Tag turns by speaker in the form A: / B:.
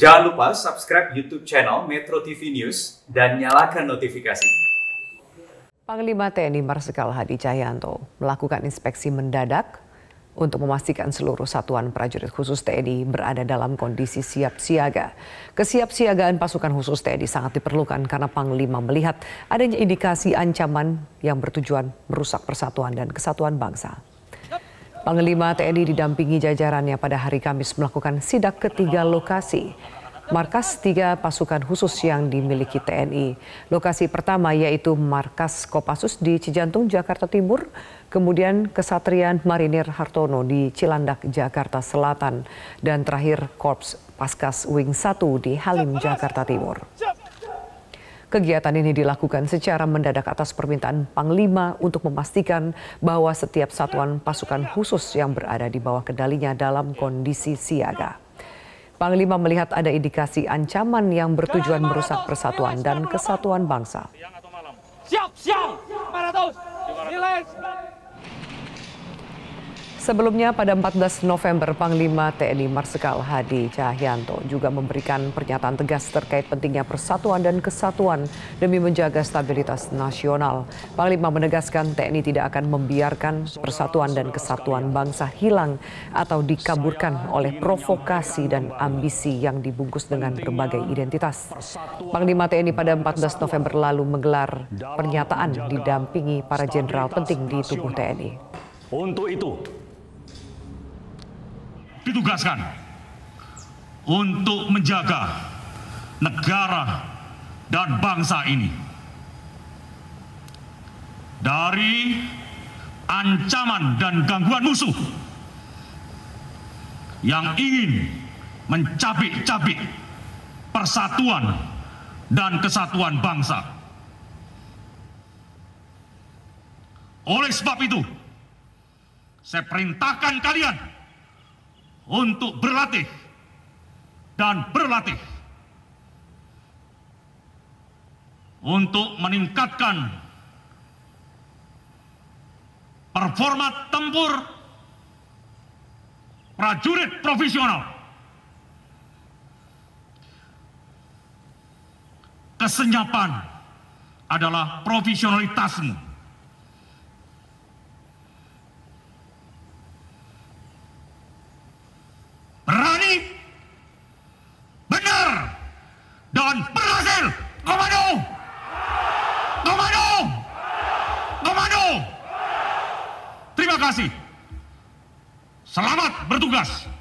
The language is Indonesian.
A: Jangan lupa subscribe YouTube channel Metro TV News dan nyalakan notifikasi.
B: Panglima TNI Marsikal Hadi Cahyanto melakukan inspeksi mendadak untuk memastikan seluruh satuan prajurit khusus TNI berada dalam kondisi siap siaga. Kesiapsiagaan pasukan khusus TNI sangat diperlukan karena Panglima melihat adanya indikasi ancaman yang bertujuan merusak persatuan dan kesatuan bangsa. Panglima TNI didampingi jajarannya pada hari Kamis melakukan sidak ketiga lokasi markas tiga pasukan khusus yang dimiliki TNI. Lokasi pertama yaitu markas Kopassus di Cijantung, Jakarta Timur, kemudian Kesatrian Marinir Hartono di Cilandak, Jakarta Selatan, dan terakhir Korps Paskas Wing 1 di Halim, Jakarta Timur. Kegiatan ini dilakukan secara mendadak atas permintaan Panglima untuk memastikan bahwa setiap satuan pasukan khusus yang berada di bawah kendalinya dalam kondisi siaga. Panglima melihat ada indikasi ancaman yang bertujuan merusak persatuan dan kesatuan bangsa.
A: Siap, siap, 500,
B: Sebelumnya pada 14 November, Panglima TNI Marsikal Hadi Cahyanto juga memberikan pernyataan tegas terkait pentingnya persatuan dan kesatuan demi menjaga stabilitas nasional. Panglima menegaskan TNI tidak akan membiarkan persatuan dan kesatuan bangsa hilang atau dikaburkan oleh provokasi dan ambisi yang dibungkus dengan berbagai identitas. Panglima TNI pada 14 November lalu menggelar pernyataan didampingi para jenderal penting di tubuh TNI.
A: Untuk itu, ditugaskan
B: untuk
A: menjaga negara dan bangsa ini dari ancaman dan gangguan musuh yang ingin mencabik-cabik persatuan dan kesatuan bangsa. Oleh sebab itu, saya perintahkan kalian untuk berlatih dan berlatih untuk meningkatkan performa tempur prajurit profesional. Kesenyapan adalah profesionalitasmu. Terima kasih. Selamat bertugas.